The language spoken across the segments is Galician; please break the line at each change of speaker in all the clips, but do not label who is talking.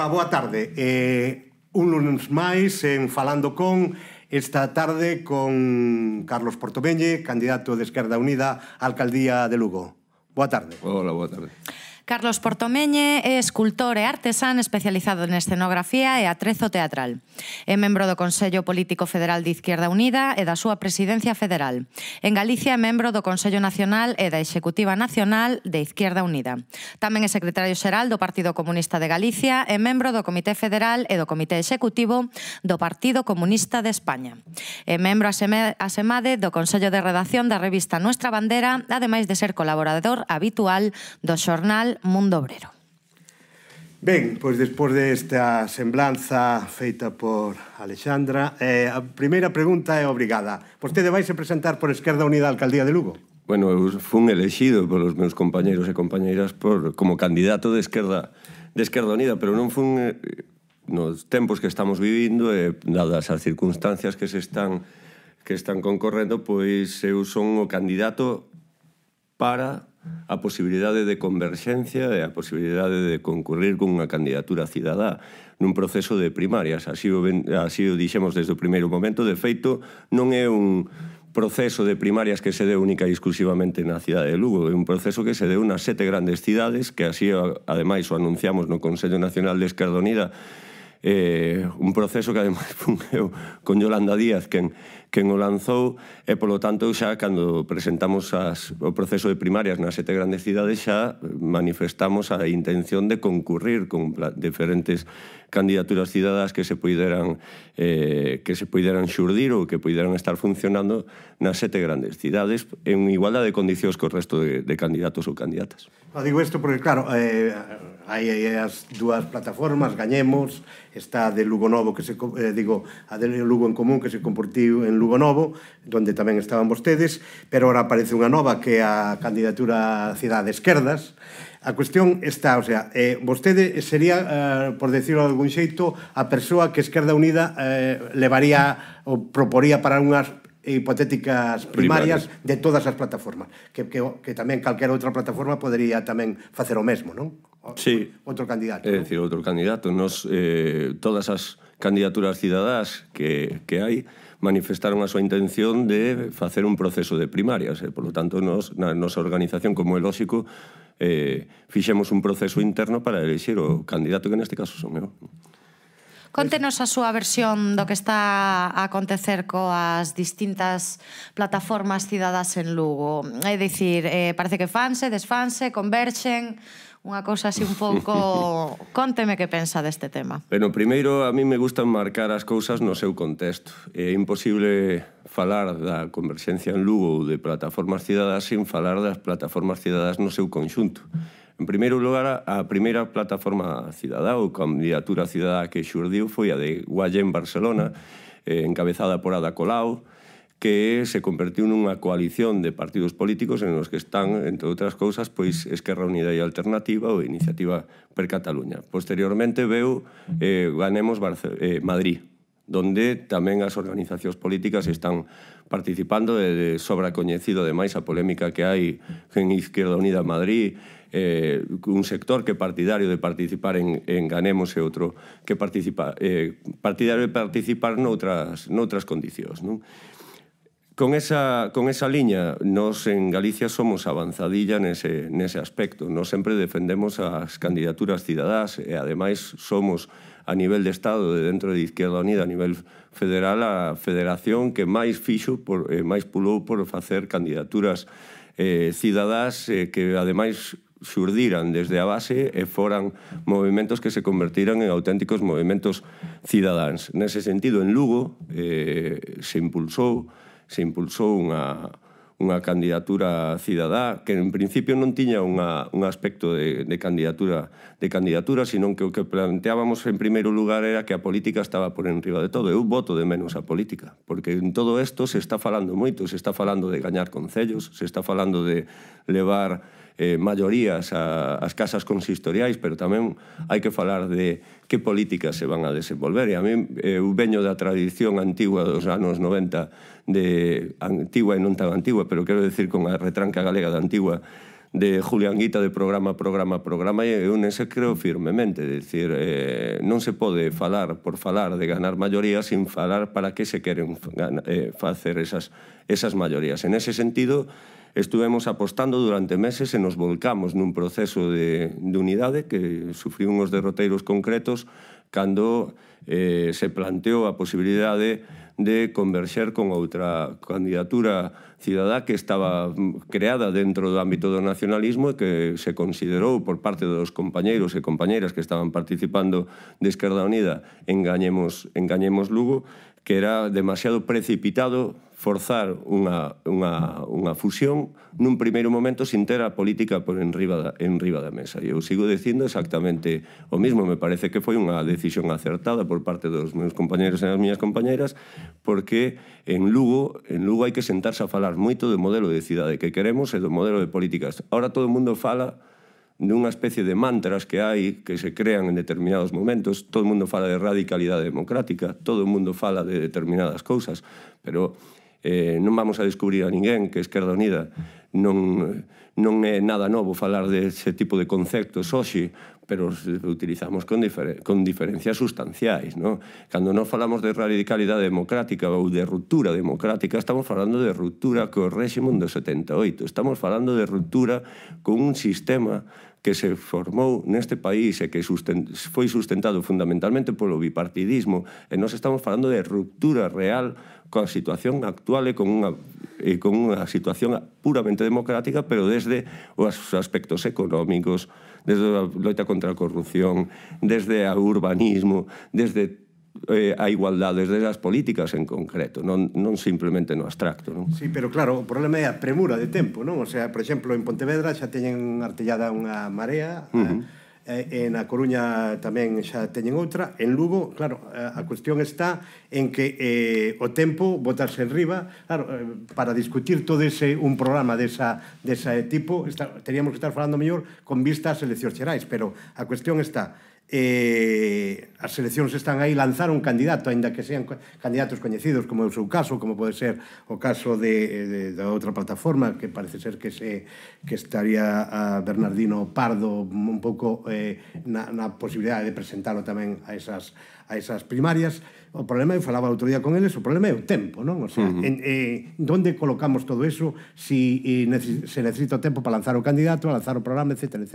Ola, boa tarde. Eh, un lunes máis en Falando con esta tarde con Carlos Portobeñe, candidato de Esquerda Unida Alcaldía de Lugo. Boa tarde. Ola, boa tarde.
Carlos Portomeñe é escultor e artesán especializado en escenografía e atrezo teatral. É membro do Consello Político Federal de Izquierda Unida e da súa presidencia federal. En Galicia é membro do Consello Nacional e da Executiva Nacional de Izquierda Unida. Tamén é secretario xeral do Partido Comunista de Galicia e membro do Comité Federal e do Comité Executivo do Partido Comunista de España. É membro asemade do Consello de Redacción da revista Nuestra Bandera, ademais de ser colaborador habitual do xornal Mundo Obrero.
Ben, pois despois desta semblanza feita por Alexandra, eh, a primeira pregunta é obrigada. Vostede vai se presentar por Esquerda Unida a Alcaldía de Lugo?
Bueno, eu fun elexido polos meus compañeiros e compañeiras por, como candidato de Esquerda, de Esquerda Unida, pero non fun eh, nos tempos que estamos vivindo e eh, dadas as circunstancias que se están que están concorrendo, pois eu son o candidato para a posibilidade de converxencia e a posibilidade de concurrir cunha candidatura cidadá nun proceso de primarias. Así o, ben, así o dixemos desde o primeiro momento. De feito, non é un proceso de primarias que se dé única e exclusivamente na cidade de Lugo, é un proceso que se deu nas sete grandes cidades, que así, ademais, o anunciamos no Consello Nacional de Esquerda Unida, eh, un proceso que ademais fun eu con Yolanda Díaz quen, quen o lanzou e polo tanto xa cando presentamos as, o proceso de primarias nas sete grandes cidades xa manifestamos a intención de concurrir con diferentes candidaturas cidadas que se puderan eh, que se puderan xurdir ou que puderan estar funcionando nas sete grandes cidades en igualdade de condicións co resto de, de candidatos ou candidatas.
digo isto porque claro, eh, Aí hai as dúas plataformas, Gañemos, está de Lugo Novo que se eh, digo, a de Lugo en Común que se comportiu en Lugo Novo, onde tamén estaban vostedes, pero ora aparece unha nova que é a candidatura a Cidade Esquerdas. A cuestión está, o sea, eh, vostede sería, eh, por decirlo de algún xeito, a persoa que Esquerda Unida eh, levaría ou proporía para unhas hipotéticas primarias, primarias de todas as plataformas, que, que, que tamén calquera outra plataforma podería tamén facer o mesmo, non? sí. outro candidato. É
dicir, outro candidato. Nos, eh, todas as candidaturas cidadás que, que hai manifestaron a súa intención de facer un proceso de primarias. eh? por lo tanto, nos, na nosa organización, como é lógico, eh, fixemos un proceso interno para elixir o candidato que neste caso son eu.
Contenos a súa versión do que está a acontecer coas distintas plataformas cidadas en Lugo. É dicir, eh, parece que fanse, desfanse, converxen unha cousa así un pouco... Conteme que pensa deste tema.
Bueno, primeiro, a mí me gustan marcar as cousas no seu contexto. É imposible falar da converxencia en Lugo ou de plataformas cidadas sin falar das plataformas cidadas no seu conxunto. Mm En primeiro lugar, a primeira plataforma cidadá ou candidatura cidadá que xurdiu foi a de Guayén Barcelona, eh, encabezada por Ada Colau, que se convertiu nunha coalición de partidos políticos en os que están, entre outras cousas, pois Esquerra Unida e Alternativa ou Iniciativa per Cataluña. Posteriormente veu eh, Ganemos Barce eh, Madrid, donde tamén as organizacións políticas están participando de sobra coñecido ademais a polémica que hai en Izquierda Unida Madrid eh, un sector que é partidario de participar en, en Ganemos e outro que participa, eh, partidario de participar noutras, noutras condicións. Non? Con esa, con esa liña, nos en Galicia somos avanzadilla nese, nese aspecto. Nos sempre defendemos as candidaturas cidadás e, ademais, somos a nivel de Estado, de dentro de Izquierda Unida, a nivel federal, a federación que máis fixo, por, eh, máis pulou por facer candidaturas eh, cidadás eh, que, ademais, surdiran desde a base e foran movimentos que se convertiran en auténticos movimentos cidadáns. Nese sentido, en Lugo eh, se impulsou se impulsou unha, unha candidatura cidadá que en principio non tiña unha, un aspecto de, de candidatura de candidatura, sino que o que planteábamos en primeiro lugar era que a política estaba por enriba de todo. Eu voto de menos a política, porque en todo isto se está falando moito, se está falando de gañar concellos, se está falando de levar eh, maiorías a, as casas consistoriais, pero tamén hai que falar de que políticas se van a desenvolver. E a mí eh, eu veño da tradición antigua dos anos 90, de antigua e non tan antigua, pero quero decir con a retranca galega da antigua, de Julián Guita de programa, programa, programa e un ese creo firmemente decir, eh, non se pode falar por falar de ganar maioría sin falar para que se queren eh, facer esas, esas maiorías en ese sentido Estuvemos apostando durante meses e nos volcamos nun proceso de, de unidade que sufriu uns derroteiros concretos cando eh, se planteou a posibilidade de converxer con outra candidatura cidadá que estaba mm, creada dentro do ámbito do nacionalismo e que se considerou por parte dos compañeiros e compañeiras que estaban participando de Esquerda Unida engañemos, engañemos Lugo que era demasiado precipitado forzar unha, unha, unha fusión nun primeiro momento sin ter a política por enriba da, enriba da mesa. E eu sigo dicindo exactamente o mismo. Me parece que foi unha decisión acertada por parte dos meus compañeros e das miñas compañeras porque en Lugo en Lugo hai que sentarse a falar moito do modelo de cidade que queremos e do modelo de políticas. Ahora todo o mundo fala nunha especie de mantras que hai que se crean en determinados momentos. Todo o mundo fala de radicalidade democrática, todo o mundo fala de determinadas cousas, pero eh, non vamos a descubrir a ninguén que Esquerda Unida non, non é nada novo falar de ese tipo de conceptos hoxe, pero os utilizamos con, difer con diferencias sustanciais. No? Cando non falamos de radicalidade democrática ou de ruptura democrática, estamos falando de ruptura co régimen do 78, estamos falando de ruptura con un sistema que se formou neste país e que susten foi sustentado fundamentalmente polo bipartidismo e nós estamos falando de ruptura real coa situación actual e con unha, e con unha situación puramente democrática pero desde os aspectos económicos desde a loita contra a corrupción desde o urbanismo desde eh, a igualdade das políticas en concreto, non, non simplemente no abstracto. Non?
Sí, pero claro, o problema é a premura de tempo, non? O sea, por exemplo, en Pontevedra xa teñen artellada unha marea, uh -huh. Eh, en eh, A Coruña tamén xa teñen outra, en Lugo, claro, eh, a cuestión está en que eh, o tempo botarse en riba, claro, eh, para discutir todo ese un programa desa, desa eh, tipo, está, teríamos que estar falando mellor con vista a eleccións xerais, pero a cuestión está, eh, as seleccións están aí, lanzar un candidato, aínda que sean candidatos coñecidos, como é o seu caso, como pode ser o caso de, de, da outra plataforma, que parece ser que se que estaría a Bernardino Pardo un pouco eh, na, na posibilidade de presentalo tamén a esas a esas primarias, o problema, eu falaba outro día con eles, o problema é o tempo, non? O sea, uh -huh. en, eh, donde colocamos todo eso, si eh, neces se necesita o tempo para lanzar o candidato, lanzar o programa, etc. etc.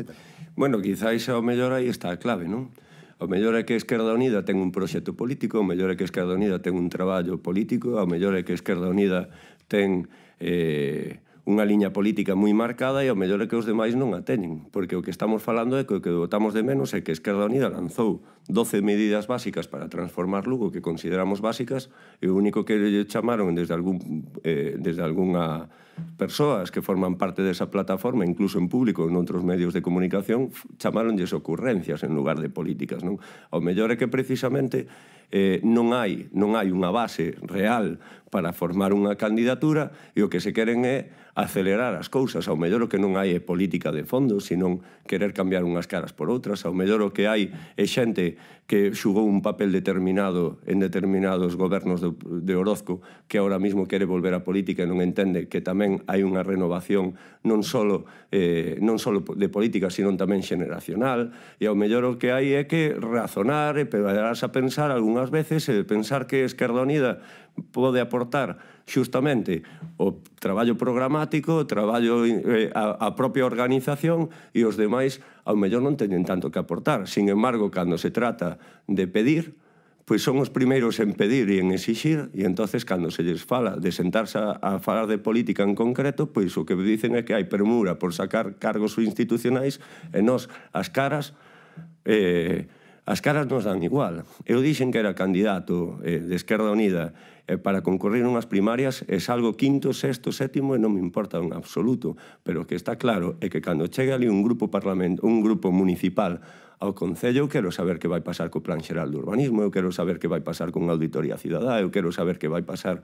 Bueno, quizáis ao mellor aí está a clave, non? O mellor é que Esquerda Unida ten un proxecto político, o mellor é que Esquerda Unida ten un traballo político, o mellor é que Esquerda Unida ten... Eh, unha liña política moi marcada e ao mellor é que os demais non a teñen, porque o que estamos falando é que o que votamos de menos é que Esquerda Unida lanzou 12 medidas básicas para transformar Lugo que consideramos básicas e o único que lle chamaron desde algún eh, desde algunha persoas que forman parte desa plataforma, incluso en público en outros medios de comunicación, chamaronlles ocurrencias en lugar de políticas, non? Ao mellor é que precisamente eh, non hai non hai unha base real para formar unha candidatura e o que se queren é acelerar as cousas. Ao mellor o que non hai é política de fondo, senón querer cambiar unhas caras por outras. Ao mellor o que hai é xente que xugou un papel determinado en determinados gobernos de, de Orozco, que ahora mismo quere volver á política e non entende que tamén hai unha renovación non só eh, non só de política, sino tamén xeneracional, e ao mellor o que hai é que razonar e pegarás a pensar algunhas veces e pensar que Esquerda Unida pode aportar xustamente o traballo programático, o traballo eh, a, a propia organización e os demais ao mellor non teñen tanto que aportar. Sin embargo, cando se trata de pedir, pois son os primeiros en pedir e en exixir e entonces cando se lles fala de sentarse a, a falar de política en concreto, pois o que dicen é que hai premura por sacar cargos institucionais e nós as caras eh, as caras nos dan igual. Eu dixen que era candidato eh, de Esquerda Unida eh, para concorrer unhas primarias é algo quinto, sexto, sétimo e non me importa un absoluto. Pero o que está claro é que cando chegue ali un grupo parlamento, un grupo municipal ao Concello, eu quero saber que vai pasar co Plan Xeral do Urbanismo, eu quero saber que vai pasar con a Auditoría Cidadá, eu quero saber que vai pasar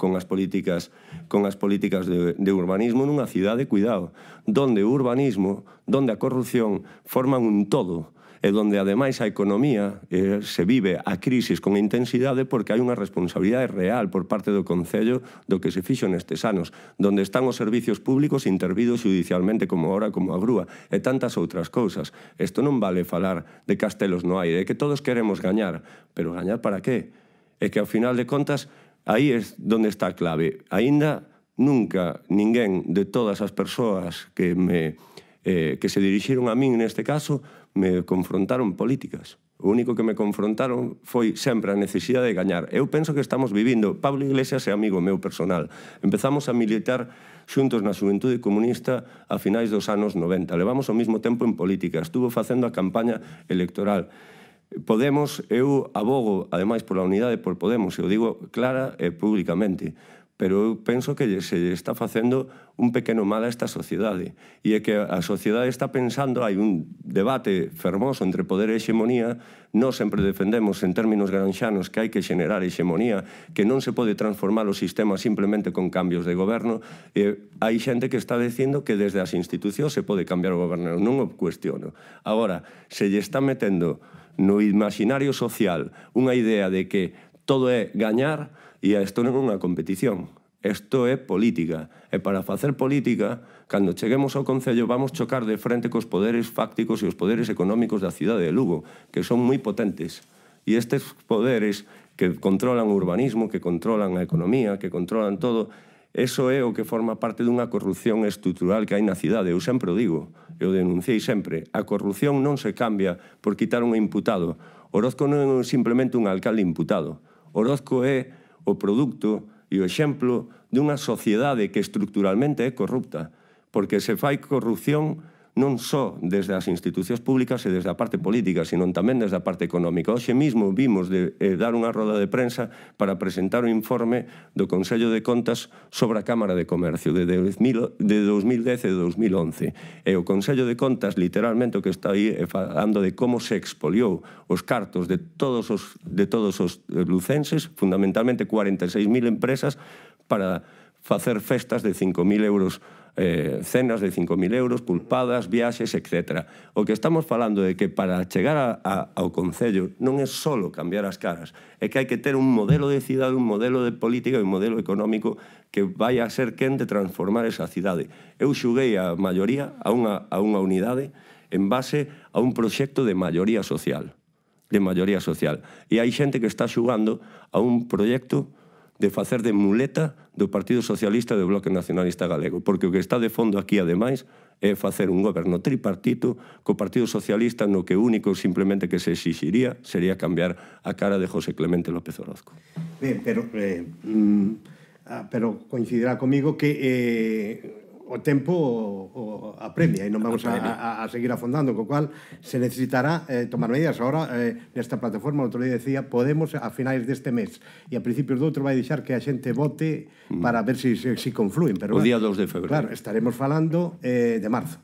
con as políticas con as políticas de, de urbanismo nunha cidade, cuidado, donde o urbanismo, donde a corrupción forman un todo, e donde ademais a economía eh, se vive a crisis con intensidade porque hai unha responsabilidade real por parte do Concello do que se fixo nestes anos, donde están os servicios públicos intervidos judicialmente como ahora como a grúa e tantas outras cousas. Isto non vale falar de castelos no aire, que todos queremos gañar, pero gañar para qué? É que ao final de contas aí é donde está a clave. Aínda nunca ninguén de todas as persoas que me eh, que se dirixiron a min neste caso me confrontaron políticas. O único que me confrontaron foi sempre a necesidade de gañar. Eu penso que estamos vivindo, Pablo Iglesias é amigo meu personal. Empezamos a militar xuntos na Xuventude Comunista a finais dos anos 90. Levamos o mesmo tempo en política. Estuvo facendo a campaña electoral. Podemos, eu abogo, ademais, pola unidade por Podemos, eu digo clara e públicamente pero eu penso que se está facendo un pequeno mal a esta sociedade. E é que a sociedade está pensando, hai un debate fermoso entre poder e hexemonía, nós sempre defendemos en términos granxanos que hai que xenerar hexemonía, que non se pode transformar o sistema simplemente con cambios de goberno, e hai xente que está dicindo que desde as institucións se pode cambiar o goberno, non o cuestiono. Agora, se lle está metendo no imaginario social unha idea de que todo é gañar, E isto non é unha competición, isto é política. E para facer política, cando cheguemos ao Concello, vamos chocar de frente cos poderes fácticos e os poderes económicos da cidade de Lugo, que son moi potentes. E estes poderes que controlan o urbanismo, que controlan a economía, que controlan todo, eso é o que forma parte dunha corrupción estrutural que hai na cidade. Eu sempre o digo, eu denunciei sempre. A corrupción non se cambia por quitar un imputado. Orozco non é simplemente un alcalde imputado. Orozco é o produto e o exemplo dunha sociedade que estructuralmente é corrupta, porque se fai corrupción non só desde as institucións públicas e desde a parte política, senón tamén desde a parte económica. Hoxe mesmo vimos de eh, dar unha roda de prensa para presentar o informe do Consello de Contas sobre a Cámara de Comercio de, 2000, de 2010 e 2011. E o Consello de Contas, literalmente, o que está aí é falando de como se expoliou os cartos de todos os, de todos os lucenses, fundamentalmente 46.000 empresas, para facer festas de 5.000 euros eh, cenas de 5.000 euros, pulpadas, viaxes, etc. O que estamos falando é que para chegar a, a, ao Concello non é só cambiar as caras, é que hai que ter un modelo de cidade, un modelo de política e un modelo económico que vai a ser quen de transformar esa cidade. Eu xuguei a maioría a unha, a unha unidade en base a un proxecto de maioría social de maioría social. E hai xente que está xugando a un proxecto de facer de muleta do Partido Socialista do Bloque Nacionalista Galego, porque o que está de fondo aquí, ademais, é facer un goberno tripartito co Partido Socialista no que único simplemente que se exixiría sería cambiar a cara de José Clemente López Orozco.
Ben, pero, eh, mm, ah, pero coincidirá comigo que eh, o tempo o, apremia e non vamos a, a, a seguir afondando, co cual se necesitará eh, tomar medidas. Ahora, eh, nesta plataforma, outro día decía, Podemos a finais deste mes e a principios do outro vai deixar que a xente vote mm. para ver se si, si, si confluen. Pero, o día
2 de febrero. Claro,
estaremos falando eh, de marzo.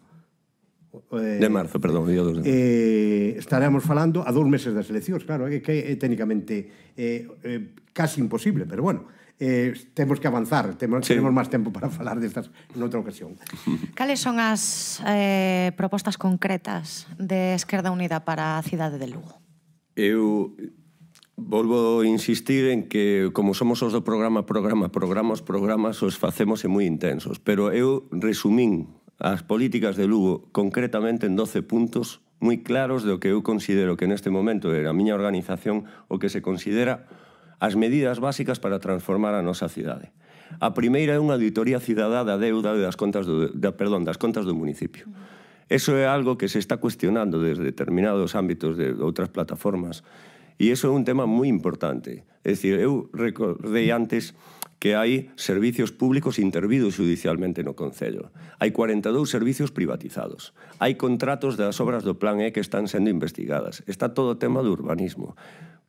Eh, de marzo,
perdón, día 2 de marzo.
Eh, estaremos falando a dous meses das eleccións, claro, é que é técnicamente eh, eh, casi imposible, pero bueno, eh, temos que avanzar, temos, sí. temos máis tempo para falar destas noutra ocasión.
Cales son as eh, propostas concretas de Esquerda Unida para a cidade de Lugo?
Eu Volvo a insistir en que, como somos os do programa, programa, os programas, os facemos e moi intensos. Pero eu resumín as políticas de Lugo concretamente en 12 puntos moi claros do que eu considero que neste momento é a miña organización o que se considera as medidas básicas para transformar a nosa cidade. A primeira é unha auditoría cidadá da deuda das contas do, da, perdón, das contas do municipio. Eso é algo que se está cuestionando desde determinados ámbitos de outras plataformas E iso é un tema moi importante. É dicir, eu recordei antes que hai servicios públicos intervidos judicialmente no Concello. Hai 42 servicios privatizados. Hai contratos das obras do Plan E que están sendo investigadas. Está todo o tema do urbanismo.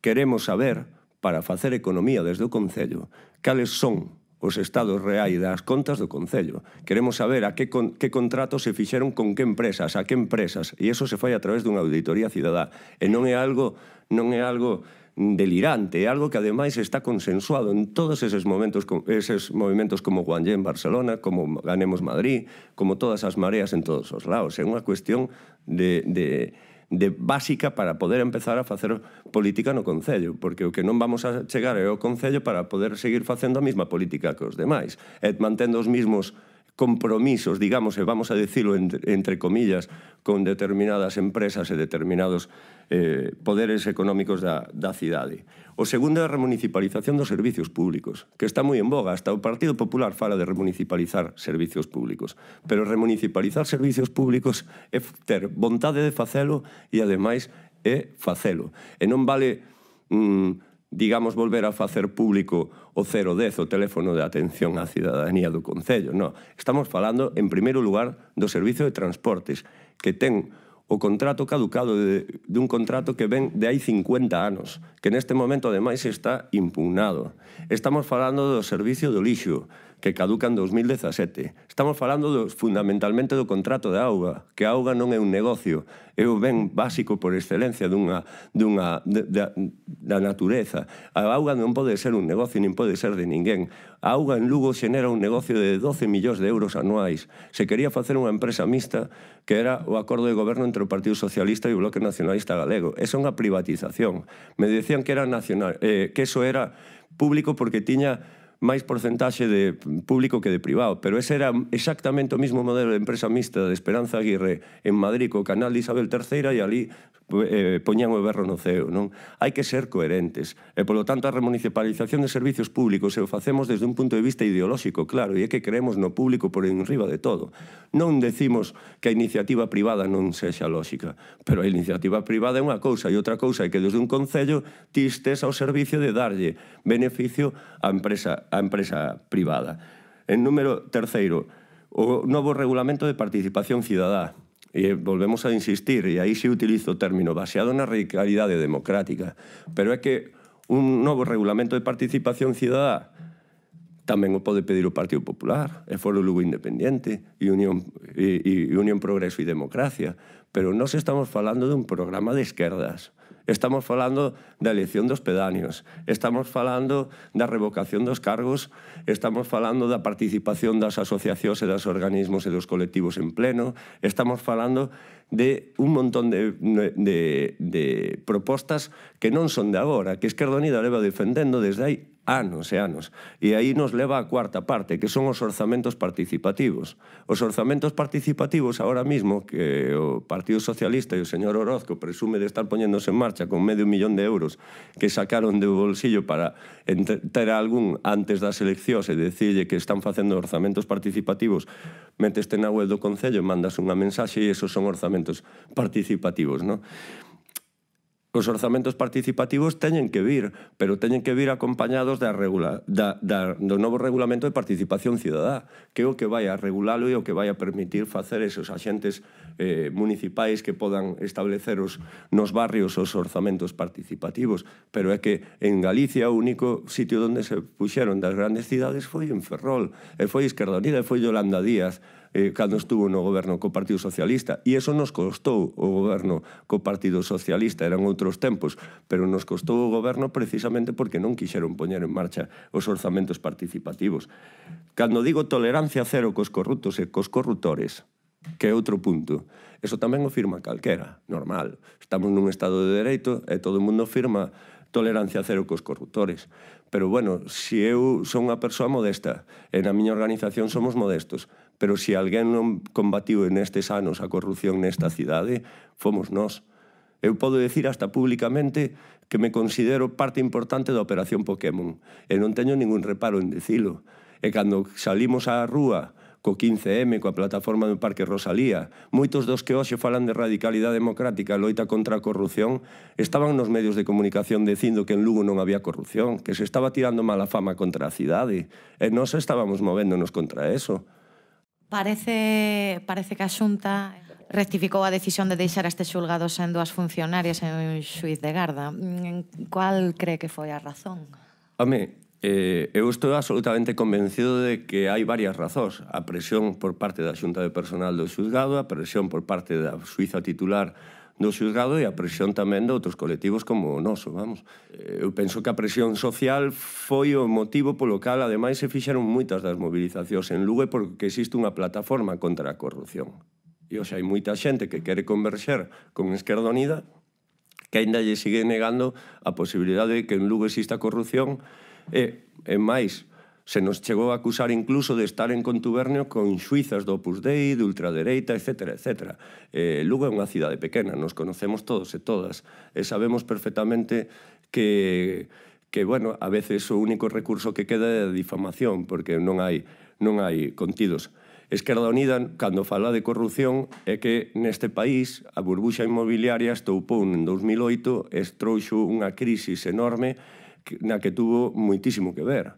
Queremos saber, para facer economía desde o Concello, cales son os estados reais das contas do Concello. Queremos saber a que, con, que contratos se fixeron con que empresas, a que empresas, e iso se fai a través dunha auditoría cidadá. E non é algo, non é algo delirante, algo que ademais está consensuado en todos esos momentos esos movimentos como Guanyé en Barcelona, como Ganemos Madrid, como todas as mareas en todos os lados. É unha cuestión de, de, de básica para poder empezar a facer política no Concello, porque o que non vamos a chegar é o Concello para poder seguir facendo a mesma política que os demais, e mantendo os mismos compromisos, digamos, e eh, vamos a decirlo entre, entre comillas, con determinadas empresas e determinados eh, poderes económicos da, da cidade. O segundo é a remunicipalización dos servicios públicos, que está moi en boga. Hasta o Partido Popular fala de remunicipalizar servicios públicos. Pero remunicipalizar servicios públicos é ter vontade de facelo e, ademais, é facelo. E non vale... Mm, digamos, volver a facer público o 010, o teléfono de atención á cidadanía do Concello. No, estamos falando, en primeiro lugar, do Servicio de Transportes, que ten o contrato caducado de, de un contrato que ven de hai 50 anos, que neste momento, ademais, está impugnado. Estamos falando do Servicio do Lixo, que caduca en 2017. Estamos falando do, fundamentalmente do contrato de auga, que a auga non é un negocio, é o ben básico por excelencia dunha, dunha, de, da, da natureza. A auga non pode ser un negocio, nin pode ser de ninguén. A auga en Lugo xenera un negocio de 12 millóns de euros anuais. Se quería facer unha empresa mixta, que era o acordo de goberno entre o Partido Socialista e o Bloque Nacionalista Galego. Esa é unha privatización. Me decían que era nacional, eh, que eso era público porque tiña máis porcentaxe de público que de privado, pero ese era exactamente o mismo modelo de empresa mixta de Esperanza Aguirre en Madrid co canal de Isabel III e ali Eh, poñan o berro no ceo, non? Hai que ser coherentes. E, polo tanto, a remunicipalización de servizos públicos se o facemos desde un punto de vista ideolóxico, claro, e é que creemos no público por enriba de todo. Non decimos que a iniciativa privada non sexa lóxica, pero a iniciativa privada é unha cousa e outra cousa é que desde un concello ti estés ao servicio de darlle beneficio á empresa, á empresa privada. En número terceiro, o novo regulamento de participación cidadá E eh, volvemos a insistir, e aí se utilizo o término baseado na radicalidade democrática, pero é que un novo regulamento de participación cidadá tamén o pode pedir o Partido Popular, e Foro Lugo Independiente, e Unión, e, e Unión Progreso e Democracia. Pero nos estamos falando dun programa de esquerdas. Estamos falando da elección dos pedanios, estamos falando da revocación dos cargos, estamos falando da participación das asociacións e dos organismos e dos colectivos en pleno, estamos falando de un montón de, de, de propostas que non son de agora, que Esquerda Unida leva defendendo desde hai anos e anos. E aí nos leva a cuarta parte, que son os orzamentos participativos. Os orzamentos participativos ahora mismo que o Partido Socialista e o señor Orozco presume de estar poñéndose en marcha con medio millón de euros que sacaron do bolsillo para ter algún antes das eleccións e decirlle que están facendo orzamentos participativos, meteste na web do Concello, mandas unha mensaxe e esos son orzamentos participativos, non? os orzamentos participativos teñen que vir, pero teñen que vir acompañados da regula, da, da, do novo regulamento de participación ciudadá, que é o que vai a regulalo e o que vai a permitir facer esos axentes eh, municipais que podan establecer os, nos barrios os orzamentos participativos. Pero é que en Galicia o único sitio onde se puxeron das grandes cidades foi en Ferrol, e foi Esquerda Unida, e foi Yolanda Díaz, eh, cando estuvo no goberno co Partido Socialista. E eso nos costou o goberno co Partido Socialista, eran outros tempos, pero nos costou o goberno precisamente porque non quixeron poñer en marcha os orzamentos participativos. Cando digo tolerancia cero cos corruptos e cos corruptores, que é outro punto. Eso tamén o firma calquera, normal. Estamos nun estado de dereito e todo o mundo firma tolerancia cero cos corruptores. Pero bueno, se si eu son unha persoa modesta e na miña organización somos modestos, Pero se si alguén non combatiu nestes anos a corrupción nesta cidade, fomos nós. Eu podo decir hasta públicamente que me considero parte importante da Operación Pokémon e non teño ningún reparo en dicilo. E cando salimos á rúa co 15M, coa plataforma do Parque Rosalía, moitos dos que hoxe falan de radicalidade democrática e loita contra a corrupción estaban nos medios de comunicación dicindo que en Lugo non había corrupción, que se estaba tirando mala fama contra a cidade, e nós estábamos movéndonos contra eso.
Parece, parece que a Xunta rectificou a decisión de deixar este xulgado sendo as funcionarias en un xuiz de garda. Mm, Cual cree que foi a razón?
Home, eh, eu estou absolutamente convencido de que hai varias razóns. A presión por parte da Xunta de Personal do Xulgado, a presión por parte da Suiza titular do xuzgado e a presión tamén de outros colectivos como o noso, vamos. Eh, eu penso que a presión social foi o motivo polo cal, ademais, se fixeron moitas das mobilizacións en Lugo porque existe unha plataforma contra a corrupción. E hoxe hai moita xente que quere converxer con Esquerda Unida que aínda lle sigue negando a posibilidade de que en Lugo exista corrupción e, e máis, Se nos chegou a acusar incluso de estar en contubernio con xuizas do Opus Dei, de ultradereita, etc. etc. Eh, Lugo é unha cidade pequena, nos conocemos todos e todas, e sabemos perfectamente que que, bueno, a veces o único recurso que queda é a difamación, porque non hai, non hai contidos. Esquerda Unida, cando fala de corrupción, é que neste país a burbuxa inmobiliaria estoupou en 2008 e trouxo unha crisis enorme na que tuvo moitísimo que ver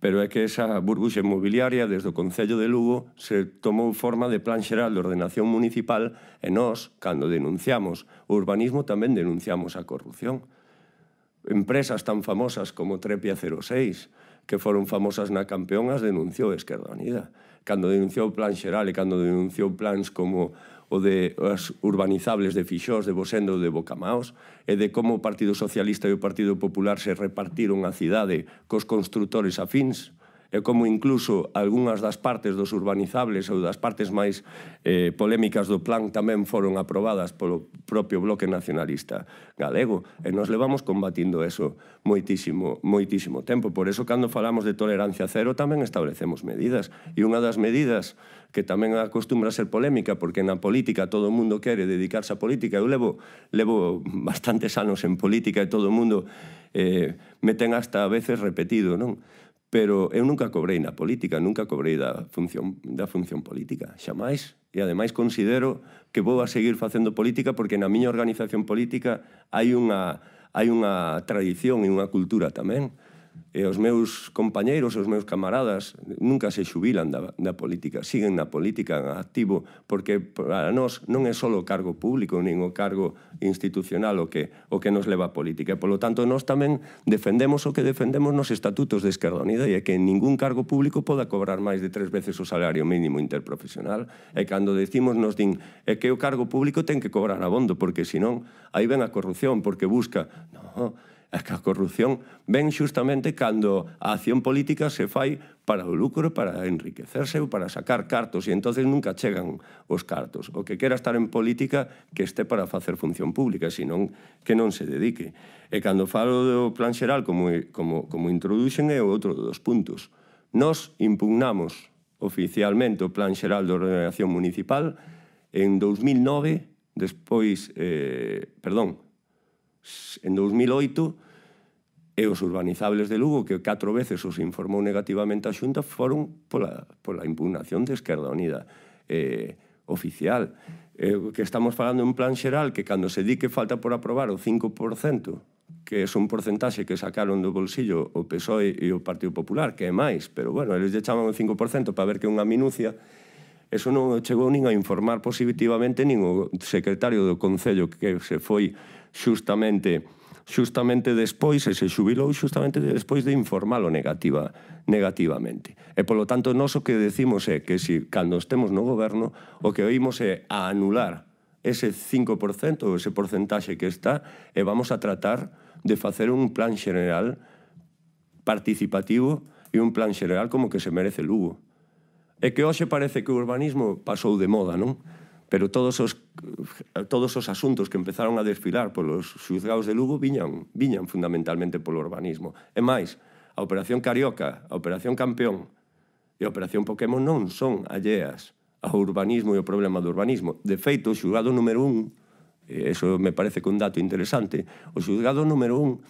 pero é que esa burbuxa inmobiliaria desde o Concello de Lugo se tomou forma de Plan Xeral de Ordenación Municipal e nós, cando denunciamos o urbanismo, tamén denunciamos a corrupción. Empresas tan famosas como Trepia 06, que foron famosas na campeón, as denunciou Esquerda Unida. Cando denunciou o Plan Xeral e cando denunciou plans como o de as urbanizables de Fixós, de Bosendo, de Bocamaos, e de como o Partido Socialista e o Partido Popular se repartiron a cidade cos construtores afins, e como incluso algunhas das partes dos urbanizables ou das partes máis eh, polémicas do plan tamén foron aprobadas polo propio bloque nacionalista galego e nos levamos combatindo eso moitísimo, moitísimo tempo por eso cando falamos de tolerancia cero tamén establecemos medidas e unha das medidas que tamén acostumbra ser polémica porque na política todo o mundo quere dedicarse a política eu levo, levo bastantes anos en política e todo o mundo eh, me ten hasta a veces repetido non? Pero eu nunca cobrei na política, nunca cobrei da función, da función política, xa máis. E ademais considero que vou a seguir facendo política porque na miña organización política hai unha, hai unha tradición e unha cultura tamén E os meus compañeiros, os meus camaradas, nunca se xubilan da, da política, siguen na política en activo, porque para nós non é só o cargo público, nin o cargo institucional o que, o que nos leva a política. E, polo tanto, nós tamén defendemos o que defendemos nos estatutos de Esquerda Unida, e é que ningún cargo público poda cobrar máis de tres veces o salario mínimo interprofesional. E cando decimos, nos din, é que o cargo público ten que cobrar abondo, porque senón aí ven a corrupción, porque busca... No, É que a corrupción ven xustamente cando a acción política se fai para o lucro, para enriquecerse ou para sacar cartos, e entonces nunca chegan os cartos. O que quera estar en política que este para facer función pública, senón que non se dedique. E cando falo do plan xeral, como, como, como introduxen, é outro dos puntos. Nos impugnamos oficialmente o Plan Xeral de Ordenación Municipal en 2009, despois, eh, perdón, en 2008 E os urbanizables de Lugo, que catro veces os informou negativamente a Xunta, foron pola, pola impugnación de Esquerda Unida eh, oficial. Eh, que estamos falando en plan xeral que cando se di que falta por aprobar o 5%, que é un porcentaxe que sacaron do bolsillo o PSOE e o Partido Popular, que é máis, pero bueno, eles lle chaman o 5% para ver que é unha minucia, eso non chegou nin a informar positivamente nin o secretario do Concello que se foi xustamente xustamente despois, e se xubilou xustamente despois de informalo negativa, negativamente. E polo tanto, nós o que decimos é que si cando estemos no goberno, o que oímos é a anular ese 5% ou ese porcentaxe que está e vamos a tratar de facer un plan xeneral participativo e un plan xeral como que se merece Lugo. E que hoxe parece que o urbanismo pasou de moda, non? Pero todos os, todos os asuntos que empezaron a desfilar polos xuzgados de Lugo viñan, viñan fundamentalmente polo urbanismo. E máis, a Operación Carioca, a Operación Campeón e a Operación Pokémon non son alleas ao urbanismo e ao problema do urbanismo. De feito, o xulgado número un, e eso me parece que un dato interesante, o xulgado número un,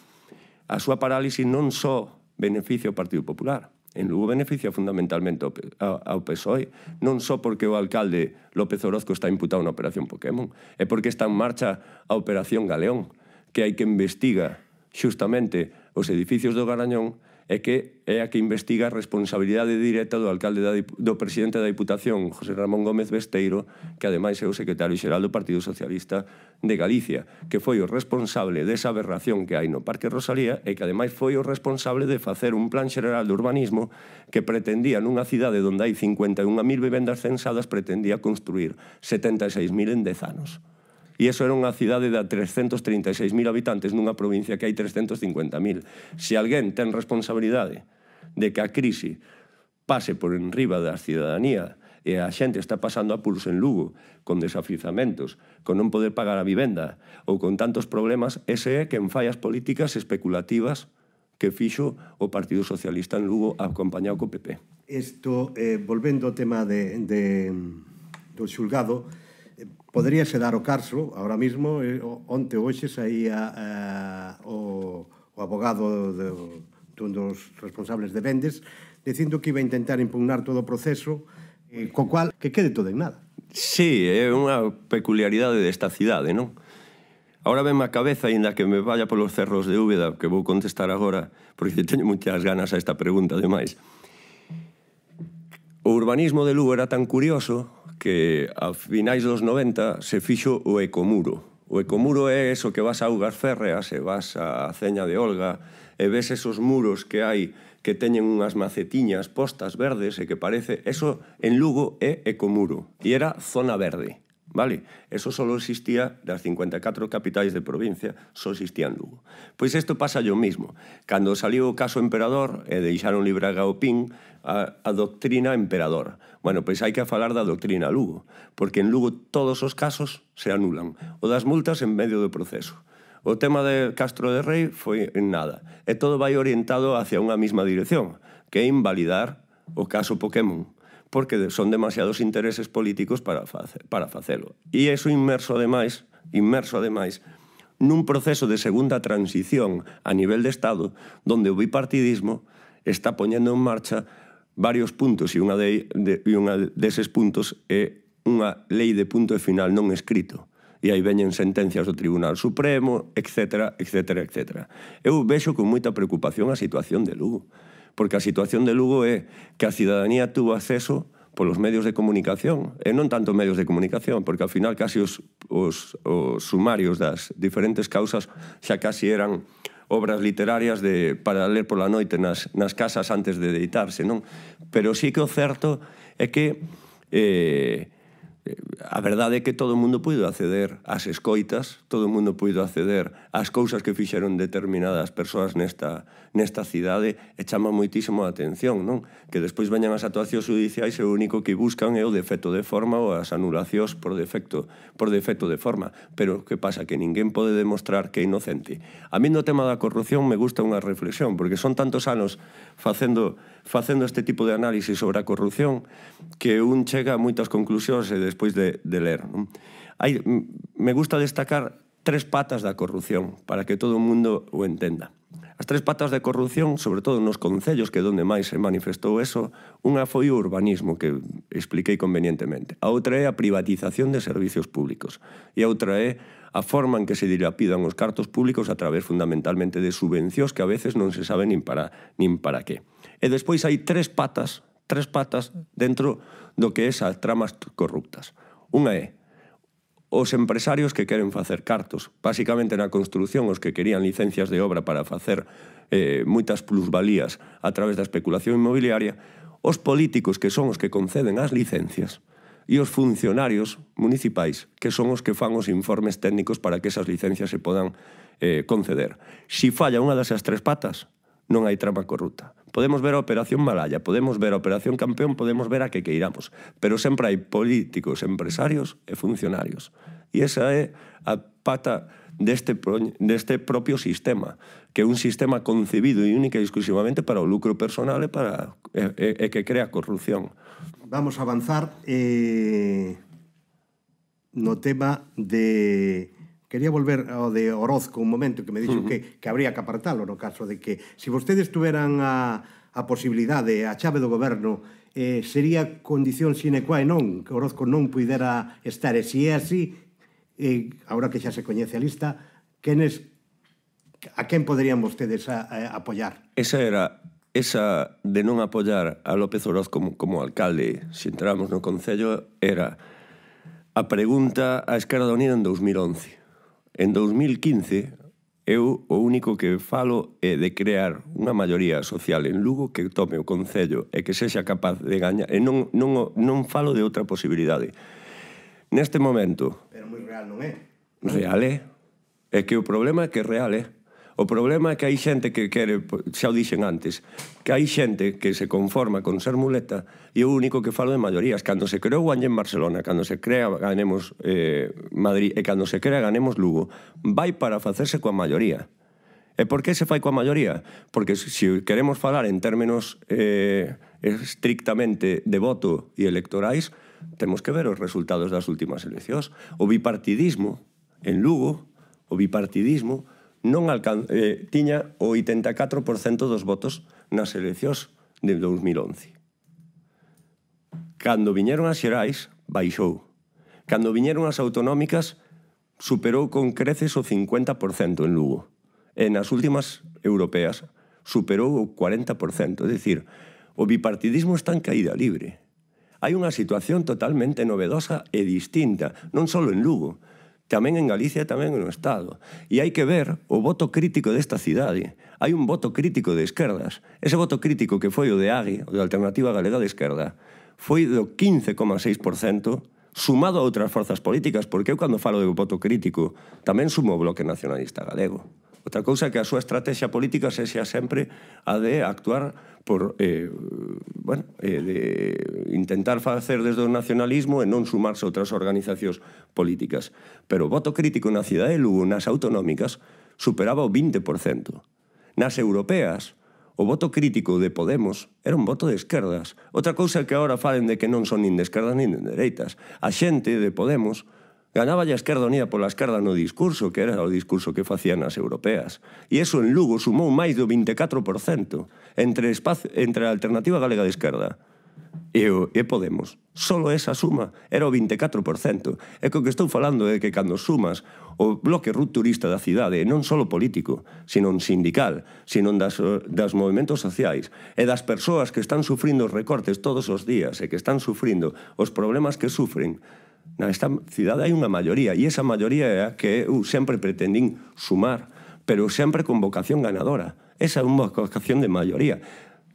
a súa parálisis non só beneficia ao Partido Popular, en Lugo beneficia fundamentalmente ao PSOE, non só porque o alcalde López Orozco está imputado na operación Pokémon, é porque está en marcha a operación Galeón, que hai que investiga xustamente os edificios do Garañón é que é a que investiga a responsabilidade directa do alcalde da, do presidente da Diputación, José Ramón Gómez Besteiro, que ademais é o secretario xeral do Partido Socialista de Galicia, que foi o responsable desa aberración que hai no Parque Rosalía e que ademais foi o responsable de facer un plan xeral de urbanismo que pretendía nunha cidade onde hai 51.000 vivendas censadas pretendía construir 76.000 en 10 anos. E iso era unha cidade de 336.000 habitantes nunha provincia que hai 350.000. Se alguén ten responsabilidade de que a crise pase por enriba da cidadanía e a xente está pasando a pulso en Lugo con desafizamentos, con non poder pagar a vivenda ou con tantos problemas, ese é que en fallas políticas especulativas que fixo o Partido Socialista en Lugo acompañado co PP.
Isto, eh, volvendo ao tema de, de, do xulgado, poderíase dar o caso, ahora mismo, onte hoxe saía eh, o, o abogado de, dun dos responsables de vendes dicindo que iba a intentar impugnar todo o proceso eh, co cual que quede todo en nada. Sí,
é unha peculiaridade desta cidade, non? Ahora ven a cabeza, aínda que me vaya polos cerros de Úbeda, que vou contestar agora, porque teño moitas ganas a esta pregunta, ademais. O urbanismo de Lugo era tan curioso que a finais dos 90 se fixo o ecomuro. O ecomuro é eso que vas a Ugas Férreas e vas a Ceña de Olga e ves esos muros que hai que teñen unhas macetiñas postas verdes e que parece... Eso en Lugo é ecomuro e era zona verde. Vale? Eso só existía das 54 capitais de provincia, só existía en Lugo. Pois isto pasa yo mismo. Cando saliu o caso emperador e deixaron libre a Gaopín a, a doctrina emperador. Bueno, pois hai que falar da doctrina Lugo, porque en Lugo todos os casos se anulan. O das multas en medio do proceso. O tema de Castro de Rei foi en nada. E todo vai orientado hacia unha mesma dirección, que é invalidar o caso Pokémon porque son demasiados intereses políticos para, face, para facelo. E iso inmerso ademais, inmerso ademais, nun proceso de segunda transición a nivel de Estado, donde o bipartidismo está poñendo en marcha varios puntos e unha, de, de, e unha deses puntos é unha lei de punto e final non escrito e aí veñen sentencias do Tribunal Supremo, etc, etc, etc. Eu vexo con moita preocupación a situación de Lugo porque a situación de Lugo é que a cidadanía tuvo acceso polos medios de comunicación, e non tanto medios de comunicación, porque ao final casi os, os, os sumarios das diferentes causas xa casi eran obras literarias de, para ler pola noite nas, nas casas antes de deitarse, non? Pero sí que o certo é que eh, a verdade é que todo o mundo puido acceder ás escoitas, todo o mundo puido acceder ás cousas que fixeron determinadas persoas nesta, nesta cidade e chama moitísimo a atención, non? Que despois veñan as actuacións judiciais e o único que buscan é o defecto de forma ou as anulacións por defecto, por defecto de forma. Pero que pasa? Que ninguén pode demostrar que é inocente. A mí no tema da corrupción me gusta unha reflexión, porque son tantos anos facendo, facendo este tipo de análisis sobre a corrupción que un chega a moitas conclusións e despois despois de, de ler. Non? Hai, me gusta destacar tres patas da corrupción para que todo o mundo o entenda. As tres patas da corrupción, sobre todo nos concellos que donde máis se manifestou eso, unha foi o urbanismo que expliquei convenientemente. A outra é a privatización de servicios públicos. E a outra é a forma en que se dilapidan os cartos públicos a través fundamentalmente de subvencións que a veces non se sabe nin para, nin para que. E despois hai tres patas tres patas dentro do que é as tramas corruptas. Unha é os empresarios que queren facer cartos, basicamente na construción os que querían licencias de obra para facer eh, moitas plusvalías a través da especulación inmobiliaria, os políticos que son os que conceden as licencias e os funcionarios municipais que son os que fan os informes técnicos para que esas licencias se podan eh, conceder. Si falla unha das tres patas, non hai trama corrupta. Podemos ver a Operación Malaya, podemos ver a Operación Campeón, podemos ver a que queiramos. Pero sempre hai políticos, empresarios e funcionarios. E esa é a pata deste, deste propio sistema, que é un sistema concebido e única e exclusivamente para o lucro personal e, para, e, e, e que crea corrupción.
Vamos a avanzar eh, no tema de Quería volver ao oh, de Orozco un momento que me dixo uh -huh. que, que habría que apartalo no caso de que se si vostedes tuveran a, a posibilidade, a chave do goberno, eh, sería condición sine qua non, que Orozco non puidera estar. E se é así, eh, ahora que xa se coñece a lista, quenes, a quen poderían vostedes a, a, a apoyar?
Esa era esa de non apoyar a López Oroz como, como alcalde, se entramos no Concello, era a pregunta a Esquerda Unida en 2011. En 2015, eu o único que falo é de crear unha maioría social en Lugo que tome o Concello e que sexa capaz de gañar. E non, non, non falo de outra posibilidade. Neste momento... Pero
moi real non é.
Real é. É que o problema é que real é. O problema é que hai xente que quere, xa o dixen antes, que hai xente que se conforma con ser muleta e o único que falo de maiorías. Cando se creou Guanyen Barcelona, cando se crea ganemos eh, Madrid e cando se crea ganemos Lugo, vai para facerse coa maioría. E por que se fai coa maioría? Porque se queremos falar en términos eh, estrictamente de voto e electorais, temos que ver os resultados das últimas eleccións. O bipartidismo en Lugo, o bipartidismo non alcan eh, tiña o 84% dos votos nas eleccións de 2011. Cando viñeron as xerais, baixou. Cando viñeron as autonómicas, superou con creces o 50% en Lugo. E nas últimas europeas, superou o 40%. É dicir, o bipartidismo está en caída libre. Hai unha situación totalmente novedosa e distinta, non só en Lugo, tamén en Galicia e tamén no Estado. E hai que ver o voto crítico desta cidade. Hai un voto crítico de esquerdas. Ese voto crítico que foi o de AGI, o de Alternativa Galega de Esquerda, foi do 15,6% sumado a outras forzas políticas, porque eu cando falo de voto crítico tamén sumo o Bloque Nacionalista Galego. Outra cousa é que a súa estrategia política se xa sempre a de actuar por eh, bueno, eh, de intentar facer desde o nacionalismo e non sumarse a outras organizacións políticas. Pero o voto crítico na cidade de Lugo nas autonómicas superaba o 20%. Nas europeas, o voto crítico de Podemos era un voto de esquerdas. Outra cousa é que agora falen de que non son nin de esquerdas nin de dereitas. A xente de Podemos Ganaba a esquerda unida pola esquerda no discurso, que era o discurso que facían as europeas. E eso en Lugo sumou máis do 24% entre, espacio, entre a alternativa galega de esquerda e, o, e Podemos. Solo esa suma era o 24%. É que o que estou falando é que cando sumas o bloque rupturista da cidade, non só político, sino sindical, sino das, das movimentos sociais e das persoas que están sufrindo os recortes todos os días e que están sufrindo os problemas que sufren, nesta cidade hai unha maioría, e esa maioría é a que eu uh, sempre pretendín sumar, pero sempre con vocación ganadora. Esa é unha vocación de maioría.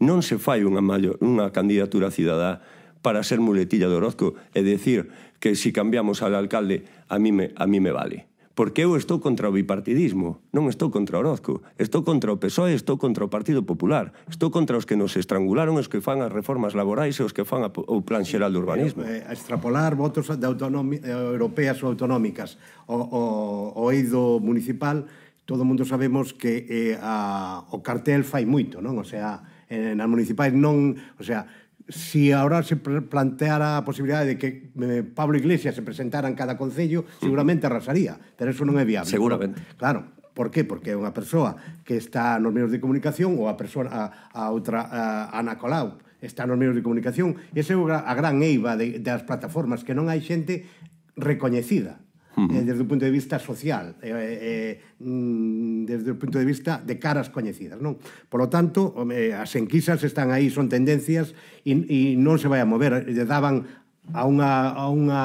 Non se fai unha, maior, unha candidatura cidadá para ser muletilla de Orozco e decir que si cambiamos al alcalde a mí me, a mí me vale. Porque eu estou contra o bipartidismo, non estou contra Orozco, estou contra o PSOE, estou contra o Partido Popular, estou contra os que nos estrangularon, os que fan as reformas laborais e os que fan o plan xeral do urbanismo.
Pero, eh, eh, extrapolar votos de eh, europeas ou autonómicas o, o, o eido municipal, todo mundo sabemos que eh, a, o cartel fai moito, non? O sea, en, as municipais non, o sea, si ahora se planteara a posibilidade de que eh, Pablo Iglesias se presentara en cada concello, seguramente arrasaría, pero eso non é viable. Seguramente. ¿no? Claro, Por qué? Porque é unha persoa que está nos medios de comunicación ou a persoa a, a outra a Ana Colau está nos medios de comunicación, esa é a gran eiva de, das plataformas que non hai xente recoñecida -huh. eh, desde o punto de vista social, eh, eh, mm, desde o punto de vista de caras coñecidas. Non? Por lo tanto, as enquisas están aí, son tendencias, e, e non se vai a mover. Le daban a unha, a unha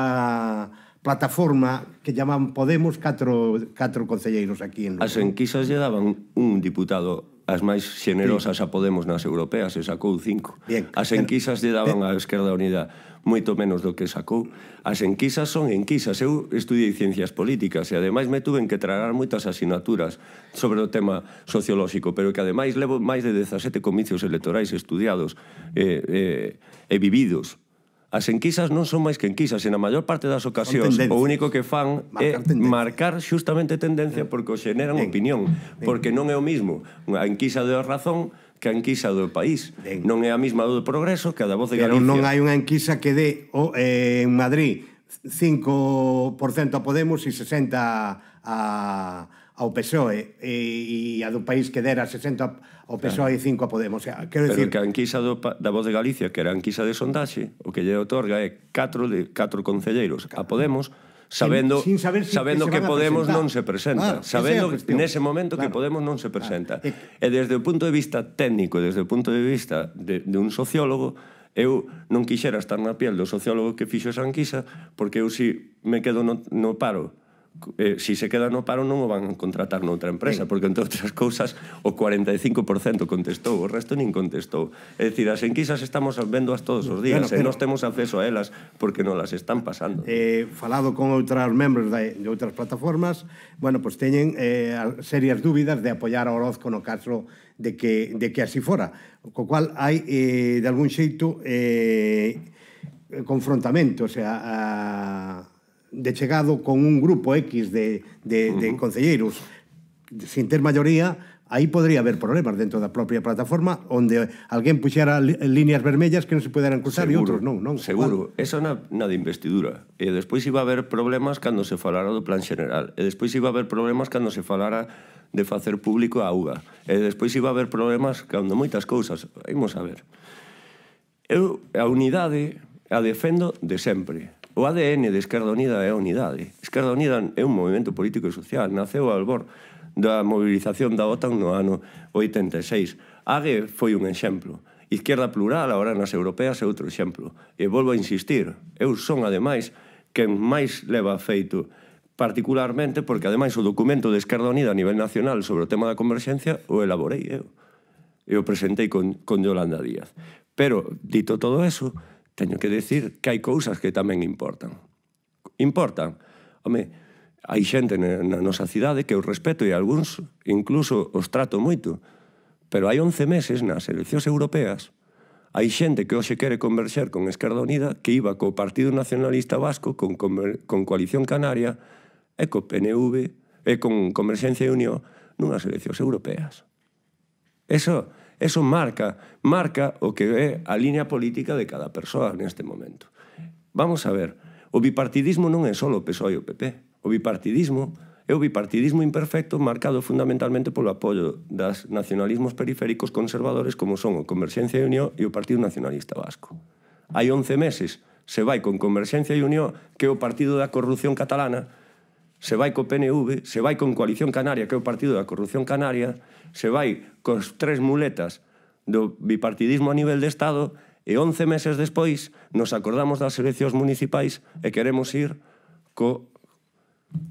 plataforma que llaman Podemos catro, catro concelleiros aquí en Lugo. As
enquisas lle daban un diputado as máis xenerosas a Podemos nas europeas, e sacou cinco. Bien, as enquisas lle daban á Esquerda Unida moito menos do que sacou. As enquisas son enquisas. Eu estudiei ciencias políticas e ademais me tuven que tragar moitas asignaturas sobre o tema sociolóxico, pero que ademais levo máis de 17 comicios electorais estudiados eh, eh, e vividos As enquisas non son máis que enquisas, e na maior parte das ocasións o único que fan marcar é tendencia. marcar xustamente tendencia eh. porque o xeneran ben, opinión, porque non é o mismo a enquisa de razón que a enquisa do país. Ben. Non é a mesma do progreso que a da voz de Galicia. Pero non hai unha
enquisa que dé oh, eh, en Madrid 5% a Podemos e 60% a, a, ao PSOE e, e a do país que dera 60% o PSOE claro. e 5 a Podemos. O sea, quero Pero decir...
que a enquisa do, da Voz de Galicia, que era a enquisa de sondaxe, o que lle otorga é 4 de 4 concelleiros a Podemos, sabendo sin, sin saber si sabendo que, que Podemos non se presenta, claro, sabendo nese momento claro, que Podemos non se presenta. Claro. E desde o punto de vista técnico, desde o punto de vista de, de un sociólogo, eu non quixera estar na piel do sociólogo que fixo esa enquisa, porque eu si me quedo no, no paro eh, si se queda no paro non o van a contratar noutra empresa, sí. porque entre outras cousas o 45% contestou, o resto nin contestou. É dicir, as enquisas estamos as todos os días, bueno, e nos temos acceso a elas porque non las están pasando.
Eh, falado con outras membros de, de outras plataformas, bueno, pois pues teñen eh, serias dúbidas de apoiar a Orozco no caso de que, de que así fora. Co cual hai, eh, de algún xeito, eh, confrontamento, o sea, a de chegado con un grupo X de, de, uh -huh. de concelleiros sin ter maioría, aí podría haber problemas dentro da propia plataforma onde alguén puxera líneas vermellas que non se puderan cruzar e outros non, non. Seguro,
claro. Ah. eso na, na de investidura. E despois iba a haber problemas cando se falara do plan general. E despois iba a haber problemas cando se falara de facer público a auga. E despois iba a haber problemas cando moitas cousas. Imos a ver. Eu a unidade a defendo de sempre. O ADN de Esquerda Unida é a unidade. Esquerda Unida é un movimento político e social. Naceu ao albor da mobilización da OTAN no ano 86. AGE foi un exemplo. Izquierda Plural, agora nas europeas, é outro exemplo. E volvo a insistir, eu son, ademais, quen máis leva feito particularmente porque, ademais, o documento de Esquerda Unida a nivel nacional sobre o tema da converxencia o elaborei eu. E o presentei con, con Yolanda Díaz. Pero, dito todo eso, teño que decir que hai cousas que tamén importan. Importan. Home, hai xente na nosa cidade que eu respeto e algúns incluso os trato moito, pero hai 11 meses nas eleccións europeas hai xente que hoxe quere converxer con Esquerda Unida que iba co Partido Nacionalista Vasco, con, con Coalición Canaria e co PNV e con Converxencia e Unión nunhas eleccións europeas. Eso Eso marca, marca o que é a línea política de cada persoa neste momento. Vamos a ver, o bipartidismo non é só o PSOE e o PP. O bipartidismo é o bipartidismo imperfecto marcado fundamentalmente polo apoio das nacionalismos periféricos conservadores como son o Converxencia e Unión e o Partido Nacionalista Vasco. Hai 11 meses se vai con Converxencia e Unión que é o partido da corrupción catalana se vai co PNV, se vai con Coalición Canaria, que é o partido da corrupción canaria, se vai cos tres muletas do bipartidismo a nivel de Estado e 11 meses despois nos acordamos das eleccións municipais e queremos ir co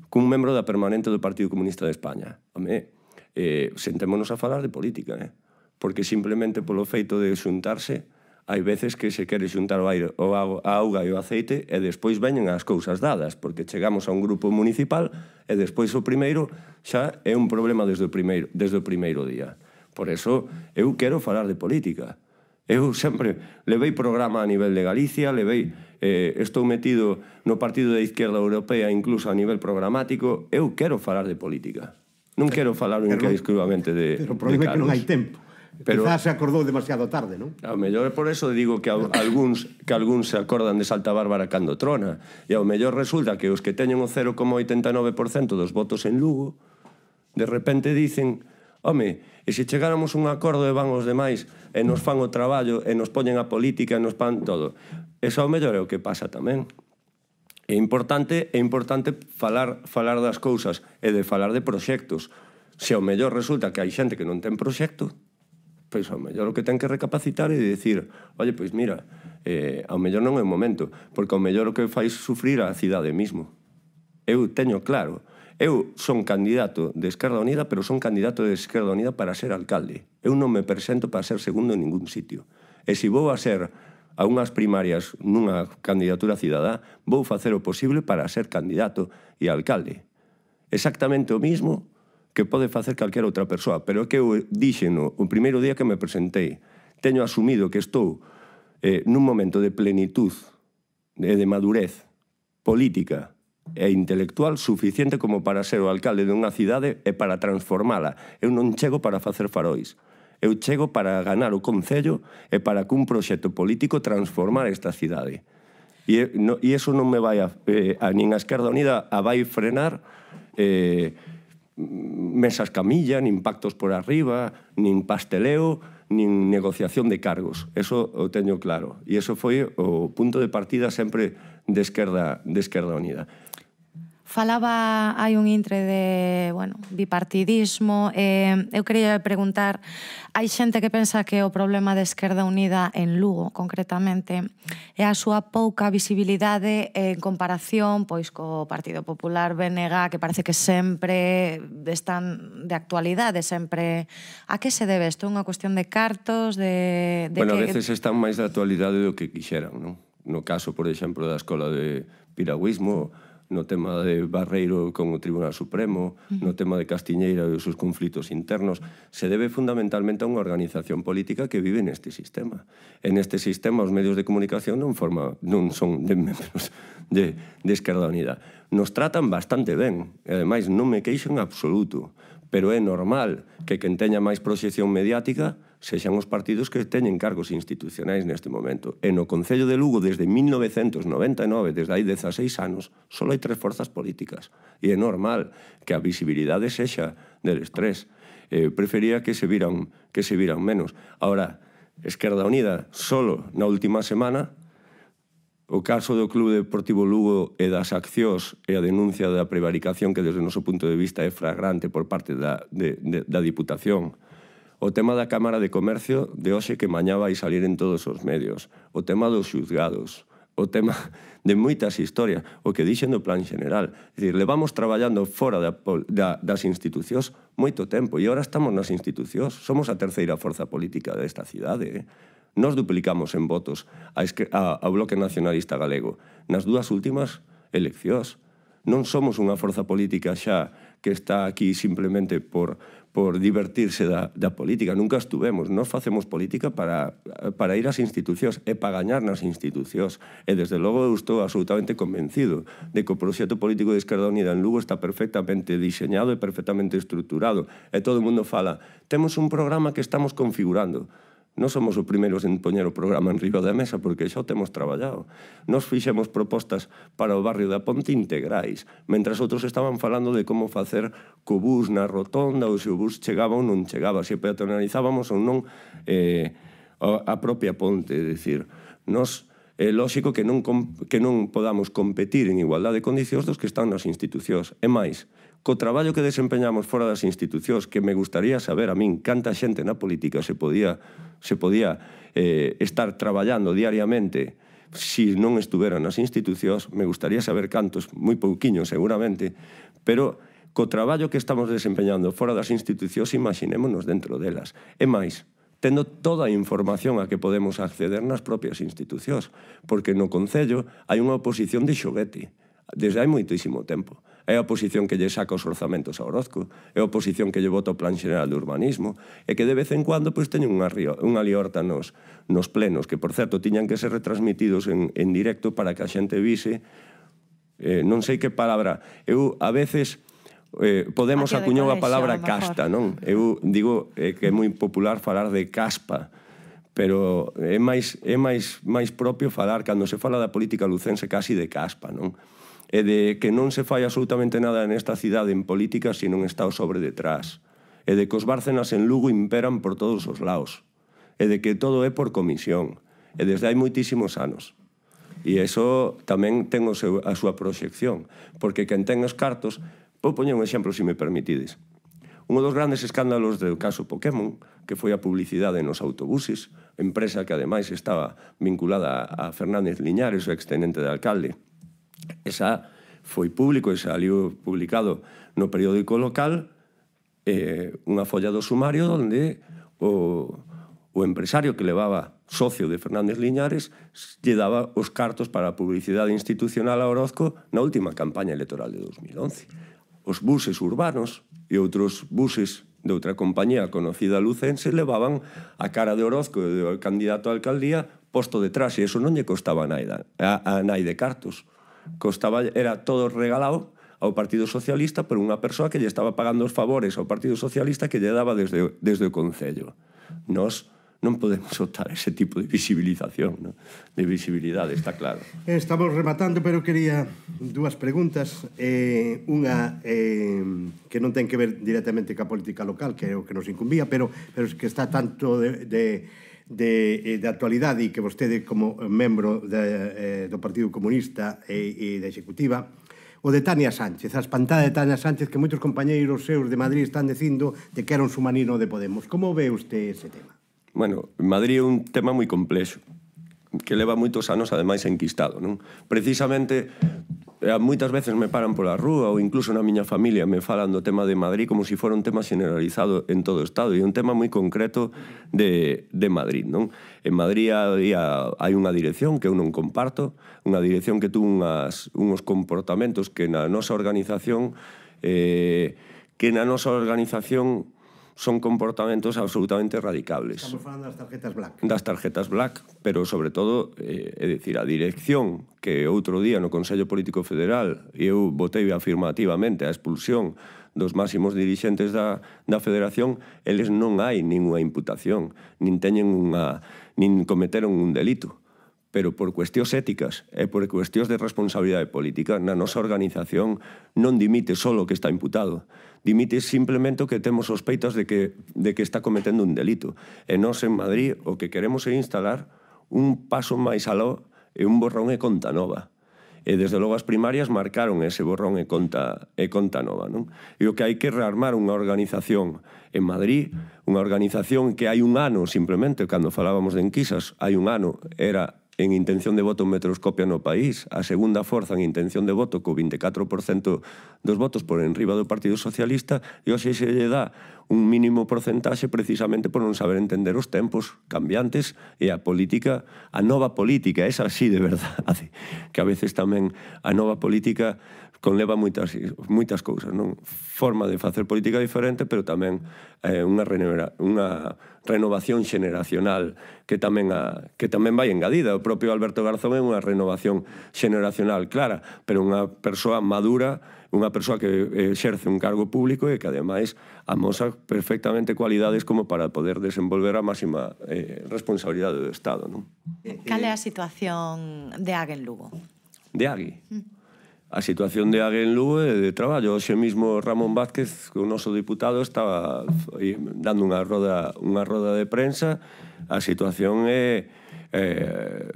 cun membro da permanente do Partido Comunista de España. Home, eh, sentémonos a falar de política, eh? porque simplemente polo feito de xuntarse hai veces que se quere xuntar o aire, o a, a auga e o aceite e despois veñen as cousas dadas, porque chegamos a un grupo municipal e despois o primeiro xa é un problema desde o primeiro, desde o primeiro día. Por eso eu quero falar de política. Eu sempre levei programa a nivel de Galicia, levei eh, estou metido no partido da izquierda europea incluso a nivel programático, eu quero falar de política. Non quero falar unicamente exclusivamente de Pero o problema é que non hai
tempo. Pero, Quizás se acordou demasiado tarde, non?
Ao mellor é por eso digo que algúns que algúns se acordan de Santa Bárbara cando trona, e ao mellor resulta que os que teñen o 0,89% dos votos en Lugo, de repente dicen, home, e se chegáramos un acordo e van os demais, e nos fan o traballo, e nos poñen a política, e nos pan todo. Eso ao mellor é o que pasa tamén. É importante, é importante falar, falar das cousas e de falar de proxectos. Se ao mellor resulta que hai xente que non ten proxecto, Pois, ao mellor o que ten que recapacitar e dicir, oye, pois mira, eh, ao mellor non é o momento, porque ao mellor o que fai sufrir a cidade mismo. Eu teño claro, eu son candidato de Esquerda Unida, pero son candidato de Esquerda Unida para ser alcalde. Eu non me presento para ser segundo en ningún sitio. E se vou a ser a unhas primarias nunha candidatura cidadá, vou facer o posible para ser candidato e alcalde. Exactamente o mismo que pode facer calquera outra persoa, pero é que eu díxeno o primeiro día que me presentei. Teño asumido que estou eh, nun momento de plenitud e de madurez política e intelectual suficiente como para ser o alcalde dunha cidade e para transformala. Eu non chego para facer farois. Eu chego para ganar o Concello e para cun proxecto político transformar esta cidade. E, no, e eso non me vai a, eh, a nin a Esquerda Unida a vai frenar eh, mesas camilla, nin pactos por arriba, nin pasteleo, nin negociación de cargos. Eso o teño claro. E eso foi o punto de partida sempre de Esquerda, de Esquerda Unida
falaba hai un intre de, bueno, bipartidismo, eh, eu quería preguntar, hai xente que pensa que o problema de Esquerda Unida en Lugo, concretamente, é a súa pouca visibilidade en comparación pois co Partido Popular BNG, que parece que sempre están de actualidade, sempre... A que se debe isto? É unha cuestión de cartos, de... de bueno, que... a veces
están máis de actualidade do que quixeran, non? No caso, por exemplo, da Escola de Piragüismo, no tema de Barreiro con o Tribunal Supremo, uh -huh. no tema de Castiñeira e os seus conflitos internos, se debe fundamentalmente a unha organización política que vive neste sistema. En este sistema os medios de comunicación non forma non son de membros de, de Esquerda Unida. Nos tratan bastante ben, e ademais non me queixo en absoluto, pero é normal que quen teña máis proxección mediática sexan os partidos que teñen cargos institucionais neste momento. E no Concello de Lugo, desde 1999, desde hai 16 anos, só hai tres forzas políticas. E é normal que a visibilidade sexa deles tres. Eh, prefería que se viran, que se viran menos. Ahora, Esquerda Unida, solo na última semana, o caso do Clube Deportivo Lugo e das accións e a denuncia da prevaricación que desde o noso punto de vista é fragrante por parte da, de, de, da Diputación O tema da Cámara de Comercio de hoxe que mañá vai salir en todos os medios. O tema dos xuzgados. O tema de moitas historias. O que dixen do plan general. É dicir, levamos traballando fora da, da, das institucións moito tempo. E agora estamos nas institucións. Somos a terceira forza política desta cidade. Eh? Nos duplicamos en votos ao Bloque Nacionalista Galego. Nas dúas últimas eleccións. Non somos unha forza política xa que está aquí simplemente por, por divertirse da, da política. Nunca estuvemos. non facemos política para, para ir ás institucións e para gañar nas institucións. E, desde logo, eu estou absolutamente convencido de que o proxecto político de Esquerda Unida en Lugo está perfectamente diseñado e perfectamente estruturado. E todo o mundo fala, temos un programa que estamos configurando. Non somos os primeiros en poñer o programa en riba da mesa porque xa o temos traballado. Nos fixemos propostas para o barrio da Ponte integrais, mentras outros estaban falando de como facer co bus na rotonda ou se o bus chegaba ou non chegaba, se peatonalizábamos ou non eh, a, propia ponte. É dicir, nos é lóxico que non, que non podamos competir en igualdade de condicións dos que están nas institucións. É máis, co traballo que desempeñamos fora das institucións, que me gustaría saber a min canta xente na política se podía, se podía eh, estar traballando diariamente se si non estuveran nas institucións, me gustaría saber cantos, moi pouquiños seguramente, pero co traballo que estamos desempeñando fora das institucións, imaginémonos dentro delas. E máis, tendo toda a información a que podemos acceder nas propias institucións, porque no Concello hai unha oposición de xoguete desde hai moitísimo tempo. É a oposición que lle saca os orzamentos a Orozco, é a oposición que lle vota o Plan General de Urbanismo, e que de vez en cuando pois, teñen unha, río, unha liorta nos, nos plenos, que, por certo, tiñan que ser retransmitidos en, en directo para que a xente vise eh, non sei que palabra. Eu, a veces, eh, Podemos acuñou a palabra a casta, non? Eu digo eh, que é moi popular falar de caspa, pero é máis, é máis, máis propio falar, cando se fala da política lucense, casi de caspa, non? e de que non se fai absolutamente nada nesta cidade en política se non está o sobre detrás, e de que os Bárcenas en Lugo imperan por todos os laos, e de que todo é por comisión, e desde hai moitísimos anos. E eso tamén ten o seu, a súa proxección, porque quen ten os cartos, vou poñer un exemplo se me permitides. Un dos grandes escándalos do caso Pokémon, que foi a publicidade nos autobuses, empresa que ademais estaba vinculada a Fernández Liñares, o extenente de alcalde, Esa foi público e saliu publicado no periódico local eh, unha folla do sumario onde o, o empresario que levaba socio de Fernández Liñares lle daba os cartos para a publicidade institucional a Orozco na última campaña electoral de 2011. Os buses urbanos e outros buses de outra compañía conocida lucense levaban a cara de Orozco e do candidato a alcaldía posto detrás e eso non lle costaba nada, a, a Naide cartos costaba era todo regalado ao Partido Socialista por unha persoa que lle estaba pagando os favores ao Partido Socialista que lle daba desde, desde o Concello. Nos non podemos optar ese tipo de visibilización, ¿no? de visibilidade, está claro.
Estamos rematando, pero quería dúas preguntas. Eh, unha eh, que non ten que ver directamente ca política local, que é o que nos incumbía, pero, pero que está tanto de, de de, eh, de actualidade e que vostede como membro de, eh, do Partido Comunista e, e da Executiva o de Tania Sánchez, a espantada de Tania Sánchez que moitos compañeiros seus de Madrid están dicindo de que era un sumanino de Podemos. Como ve usted ese tema?
Bueno, Madrid é un tema moi complexo que leva moitos anos ademais enquistado, non? Precisamente a eh, moitas veces me paran pola rúa ou incluso na miña familia me falan do tema de Madrid como se si fora un tema generalizado en todo o Estado e un tema moi concreto de, de Madrid. Non? En Madrid hai, hai unha dirección que eu non comparto, unha dirección que tuvo unhas, unhos comportamentos que na nosa organización eh, que na nosa organización son comportamentos absolutamente radicables.
Estamos falando das tarjetas black.
Das tarjetas black, pero sobre todo, eh, é dicir, a dirección que outro día no Consello Político Federal eu votei afirmativamente a expulsión dos máximos dirixentes da, da Federación, eles non hai ninguna imputación, nin teñen unha, nin cometeron un delito pero por cuestións éticas e por cuestións de responsabilidade política na nosa organización non dimite só o que está imputado, dimite simplemente o que temos sospeitas de que, de que está cometendo un delito. E nós en Madrid o que queremos é instalar un paso máis aló e un borrón e conta nova. E desde logo as primarias marcaron ese borrón e conta, e conta nova. Non? E o que hai que rearmar unha organización en Madrid, unha organización que hai un ano simplemente, cando falábamos de enquisas, hai un ano era en intención de voto en metroscopia no país, a segunda forza en intención de voto co 24% dos votos por enriba do Partido Socialista e hoxe se lle dá un mínimo porcentaxe precisamente por non saber entender os tempos cambiantes e a política, a nova política, esa sí de verdade, que a veces tamén a nova política conleva moitas, moitas cousas, non? Forma de facer política diferente, pero tamén eh, unha, renova, unha renovación xeneracional que tamén, a, que tamén vai engadida. O propio Alberto Garzón é unha renovación xeneracional clara, pero unha persoa madura, unha persoa que eh, exerce un cargo público e que ademais amosa perfectamente cualidades como para poder desenvolver a máxima eh, responsabilidade do Estado. Non?
Eh, eh, Cal é a situación de Águen Lugo?
De Agui? Mm a situación de Aguén Lúe e de traballo. Oxe mismo Ramón Vázquez, o noso diputado, estaba dando unha roda, unha roda de prensa. A situación é, é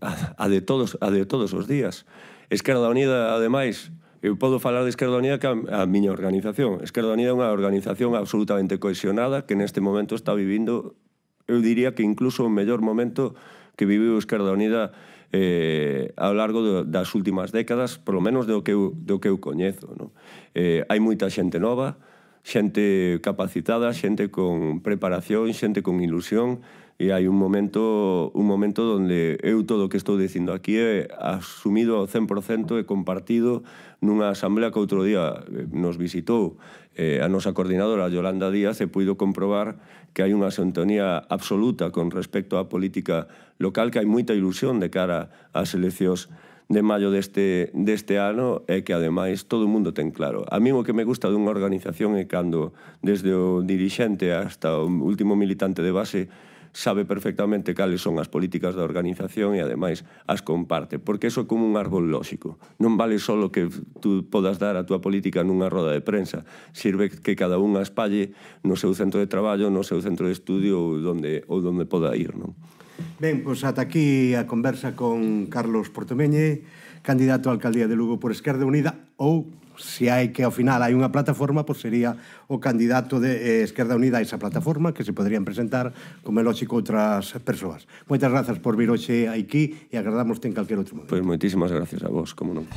a, a, de todos, a de todos os días. Esquerda Unida, ademais, eu podo falar de Esquerda Unida que a, a miña organización. Esquerda Unida é unha organización absolutamente cohesionada que neste momento está vivindo, eu diría que incluso o mellor momento que viviu Esquerda Unida eh, ao largo do, das últimas décadas, polo menos do que eu, do que eu coñezo. No? Eh, hai moita xente nova, xente capacitada, xente con preparación, xente con ilusión e hai un momento un momento onde eu todo o que estou dicindo aquí é asumido ao 100% e compartido nunha asamblea que outro día eh, nos visitou eh, a nosa coordinadora Yolanda Díaz e puido comprobar que hai unha sintonía absoluta con respecto á política local que hai moita ilusión de cara ás eleccións de maio deste, deste ano é que, ademais, todo o mundo ten claro. A mí o que me gusta dunha organización é cando, desde o dirixente hasta o último militante de base, sabe perfectamente cales son as políticas da organización e, ademais, as comparte. Porque iso é como un árbol lógico. Non vale só o que tú podas dar a túa política nunha roda de prensa. Sirve que cada un as palle no seu centro de traballo, no seu centro de estudio ou donde, ou donde poda ir. Non?
Ben, pois ata aquí a conversa con Carlos Portomeñe, candidato á alcaldía de Lugo por Esquerda Unida ou se hai que ao final hai unha plataforma, pois sería o candidato de eh, Esquerda Unida a esa plataforma que se poderían presentar, como é lógico, outras persoas. Moitas grazas por vir hoxe aquí e agradamos en calquer outro momento.
Pois moitísimas gracias a vos, como non.